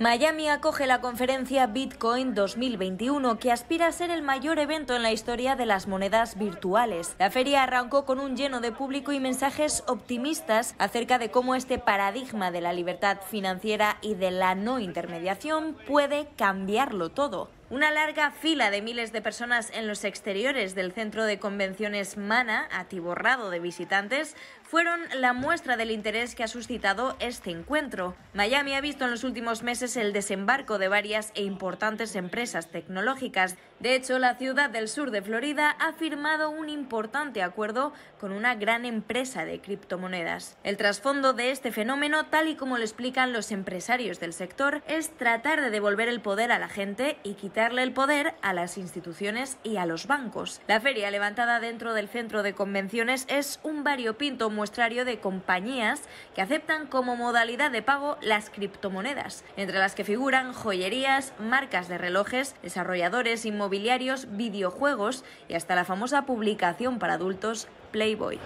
Miami acoge la conferencia Bitcoin 2021 que aspira a ser el mayor evento en la historia de las monedas virtuales. La feria arrancó con un lleno de público y mensajes optimistas acerca de cómo este paradigma de la libertad financiera y de la no intermediación puede cambiarlo todo. Una larga fila de miles de personas en los exteriores del centro de convenciones Mana, atiborrado de visitantes, fueron la muestra del interés que ha suscitado este encuentro. Miami ha visto en los últimos meses el desembarco de varias e importantes empresas tecnológicas. De hecho, la ciudad del sur de Florida ha firmado un importante acuerdo con una gran empresa de criptomonedas. El trasfondo de este fenómeno, tal y como lo explican los empresarios del sector, es tratar de devolver el poder a la gente y quitar darle el poder a las instituciones y a los bancos. La feria levantada dentro del centro de convenciones es un variopinto muestrario de compañías que aceptan como modalidad de pago las criptomonedas, entre las que figuran joyerías, marcas de relojes, desarrolladores inmobiliarios, videojuegos y hasta la famosa publicación para adultos Playboy.